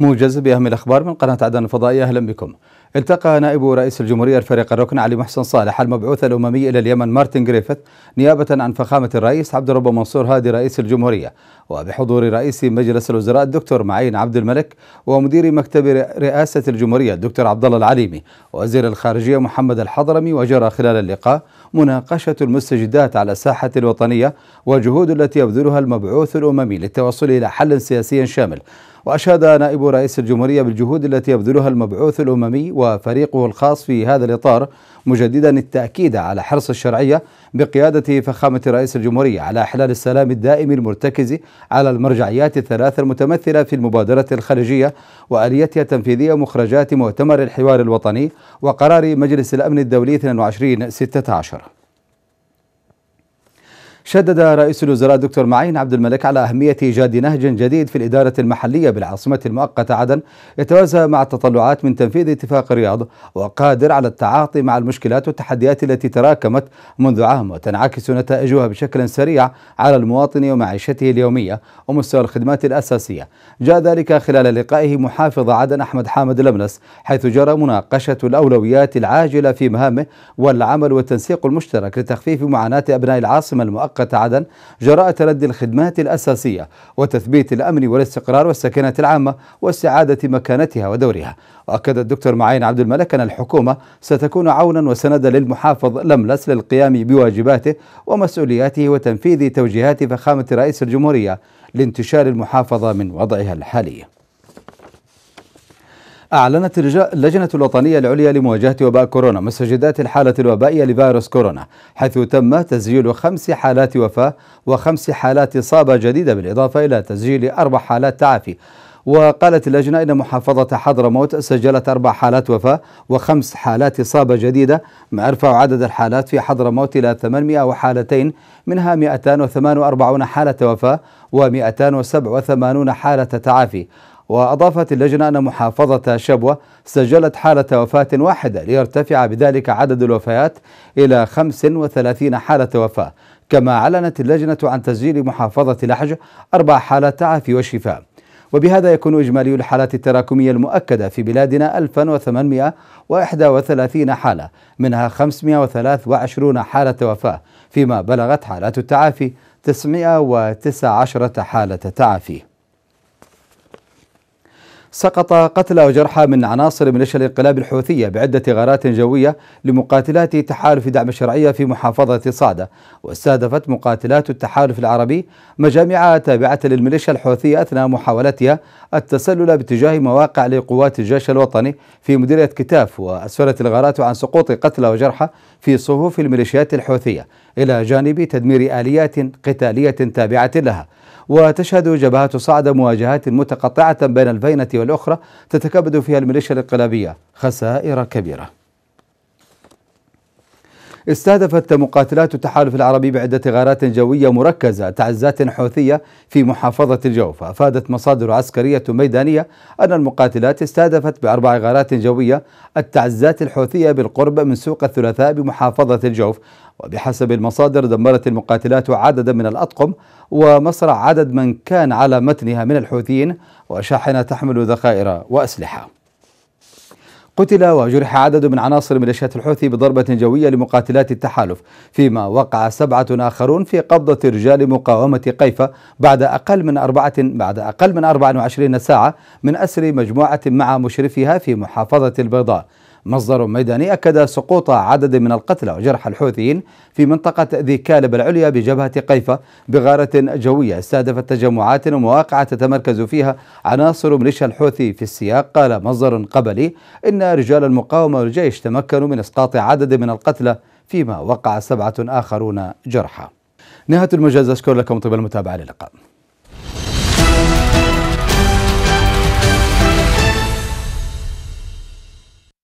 موجز بأهم الأخبار من قناة عدن الفضائية أهلا بكم التقى نائب رئيس الجمهورية الفريق الركن علي محسن صالح المبعوث الأممي إلى اليمن مارتن جريفيث نيابة عن فخامة الرئيس عبد الرب منصور هادي رئيس الجمهورية وبحضور رئيس مجلس الوزراء الدكتور معين عبد الملك ومدير مكتب رئاسة الجمهورية الدكتور عبد الله العليمي وزير الخارجية محمد الحضرمي وجرى خلال اللقاء مناقشة المستجدات على الساحة الوطنية والجهود التي يبذلها المبعوث الأممي للتوصل إلى حل سياسي شامل وأشاد نائب رئيس الجمهورية بالجهود التي يبذلها المبعوث الأممي وفريقه الخاص في هذا الإطار مجددا التأكيد على حرص الشرعية بقيادة فخامة رئيس الجمهورية على إحلال السلام الدائم المرتكز على المرجعيات الثلاث المتمثلة في المبادرة الخليجية وآليتها التنفيذية مخرجات مؤتمر الحوار الوطني وقرار مجلس الأمن الدولي 22 16 شدد رئيس الوزراء الدكتور معين عبد الملك على أهمية إيجاد نهج جديد في الإدارة المحلية بالعاصمة المؤقتة عدن يتوازى مع التطلعات من تنفيذ اتفاق الرياض وقادر على التعاطي مع المشكلات والتحديات التي تراكمت منذ عام وتنعكس نتائجها بشكل سريع على المواطن ومعيشته اليومية ومستوى الخدمات الأساسية جاء ذلك خلال لقائه محافظ عدن أحمد حامد الأمنس حيث جرى مناقشة الأولويات العاجلة في مهامه والعمل والتنسيق المشترك لتخفيف معاناة أبناء العاصمة المؤقتة مؤقتة عدن جراء تردي الخدمات الأساسية وتثبيت الأمن والاستقرار والسكنة العامة واستعادة مكانتها ودورها وأكد الدكتور معين عبد الملك أن الحكومة ستكون عونا وسندا للمحافظ لملس للقيام بواجباته ومسؤولياته وتنفيذ توجيهات فخامة رئيس الجمهورية لانتشار المحافظة من وضعها الحالي أعلنت اللجنة الوطنية العليا لمواجهة وباء كورونا مستجدات الحالة الوبائية لفيروس كورونا حيث تم تسجيل خمس حالات وفاة وخمس حالات إصابة جديدة بالإضافة إلى تسجيل أربع حالات تعافي وقالت اللجنة إن محافظة حضرموت سجلت أربع حالات وفاة وخمس حالات إصابة جديدة ما أرفع عدد الحالات في حضرموت إلى 800 وحالتين منها 248 حالة وفاة و287 حالة تعافي وأضافت اللجنة أن محافظة شبوة سجلت حالة وفاة واحدة ليرتفع بذلك عدد الوفيات إلى 35 حالة وفاة كما أعلنت اللجنة عن تسجيل محافظة لحج أربع حالات تعافي وشفاء وبهذا يكون إجمالي الحالات التراكمية المؤكدة في بلادنا 1831 حالة منها 523 حالة وفاة فيما بلغت حالات التعافي 919 حالة تعافي سقط قتلى وجرحى من عناصر ميليشيا الانقلاب الحوثية بعدة غارات جوية لمقاتلات تحالف دعم الشرعية في محافظة صعدة واستهدفت مقاتلات التحالف العربي مجامع تابعة للميليشيا الحوثية أثناء محاولتها التسلل باتجاه مواقع لقوات الجيش الوطني في مديرية كتاف وأسفرت الغارات عن سقوط قتلى وجرحى في صفوف الميليشيات الحوثية إلى جانب تدمير آليات قتالية تابعة لها وتشهد جبهات صعدة مواجهات متقطعة بين البينة والأخرى تتكبد فيها الميليشيا الانقلابية خسائر كبيرة استهدفت مقاتلات التحالف العربي بعدة غارات جوية مركزة تعزات حوثية في محافظة الجوفة أفادت مصادر عسكرية ميدانية أن المقاتلات استهدفت بأربع غارات جوية التعزات الحوثية بالقرب من سوق الثلاثاء بمحافظة الجوف وبحسب المصادر دمرت المقاتلات عددا من الأطقم ومصرع عدد من كان على متنها من الحوثيين وشاحنة تحمل ذخائر وأسلحة قتل وجرح عدد من عناصر ميليشيات الحوثي بضربة جوية لمقاتلات التحالف فيما وقع سبعة آخرون في قبضة رجال مقاومة قيفة بعد أقل من أربعة بعد أقل من 24 ساعة من أسر مجموعة مع مشرفها في محافظة البيضاء مصدر ميداني أكد سقوط عدد من القتلى وجرح الحوثيين في منطقة ذي كالب العليا بجبهة قيفة بغارة جوية استهدفت تجمعات ومواقع تتمركز فيها عناصر ميليشيا الحوثي في السياق قال مصدر قبلي إن رجال المقاومة والجيش تمكنوا من إسقاط عدد من القتلى فيما وقع سبعة آخرون جرحى نهاية المجاز أشكر لكم طيب المتابعة للقاء